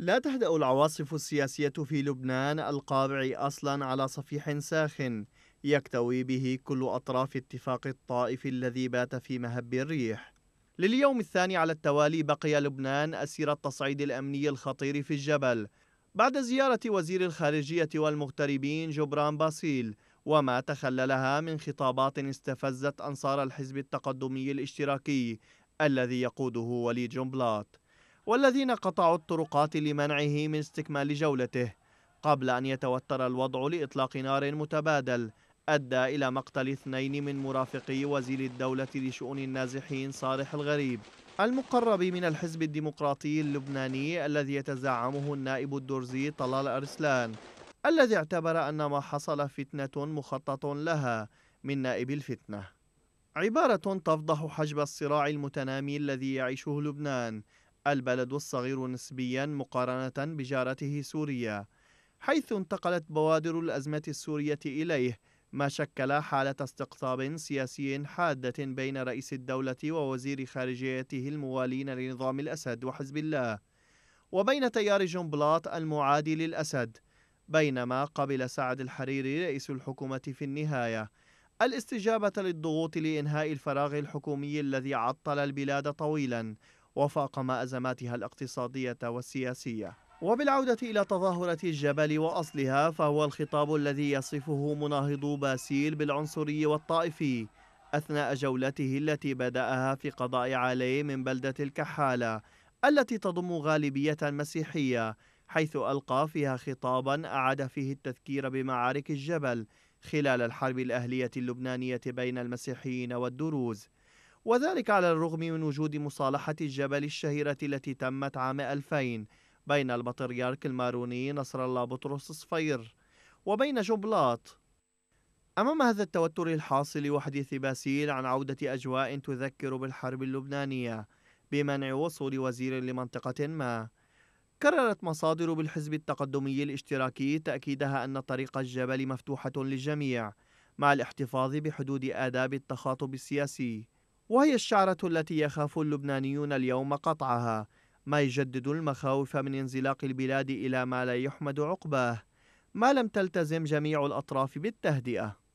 لا تهدأ العواصف السياسية في لبنان القابع أصلا على صفيح ساخن يكتوي به كل أطراف اتفاق الطائف الذي بات في مهب الريح لليوم الثاني على التوالي بقي لبنان أسير التصعيد الأمني الخطير في الجبل بعد زيارة وزير الخارجية والمغتربين جبران باسيل وما تخللها من خطابات استفزت أنصار الحزب التقدمي الاشتراكي الذي يقوده وليد جنبلاط والذين قطعوا الطرقات لمنعه من استكمال جولته قبل أن يتوتر الوضع لإطلاق نار متبادل أدى إلى مقتل اثنين من مرافقي وزير الدولة لشؤون النازحين صالح الغريب المقرب من الحزب الديمقراطي اللبناني الذي يتزعمه النائب الدرزي طلال أرسلان الذي اعتبر أن ما حصل فتنة مخطط لها من نائب الفتنة عبارة تفضح حجب الصراع المتنامي الذي يعيشه لبنان البلد الصغير نسبيا مقارنة بجارته سوريا حيث انتقلت بوادر الأزمة السورية إليه ما شكل حالة استقطاب سياسي حادة بين رئيس الدولة ووزير خارجيته الموالين لنظام الأسد وحزب الله وبين تيار جنبلاط المعادي للأسد بينما قبل سعد الحريري رئيس الحكومة في النهاية الاستجابة للضغوط لإنهاء الفراغ الحكومي الذي عطل البلاد طويلا وفاقم أزماتها الاقتصادية والسياسية وبالعودة إلى تظاهرة الجبل وأصلها فهو الخطاب الذي يصفه مناهضو باسيل بالعنصري والطائفي أثناء جولته التي بدأها في قضاء علي من بلدة الكحالة التي تضم غالبية مسيحية حيث ألقى فيها خطابا أعاد فيه التذكير بمعارك الجبل خلال الحرب الأهلية اللبنانية بين المسيحيين والدروز وذلك على الرغم من وجود مصالحة الجبل الشهيرة التي تمت عام 2000 بين البطريرك الماروني نصر الله بطرس صفير وبين جبلاط أمام هذا التوتر الحاصل وحديث باسيل عن عودة أجواء تذكر بالحرب اللبنانية بمنع وصول وزير لمنطقة ما كررت مصادر بالحزب التقدمي الاشتراكي تأكيدها أن طريق الجبل مفتوحة للجميع مع الاحتفاظ بحدود آداب التخاطب السياسي وهي الشعرة التي يخاف اللبنانيون اليوم قطعها ما يجدد المخاوف من انزلاق البلاد إلى ما لا يحمد عقباه ما لم تلتزم جميع الأطراف بالتهدئة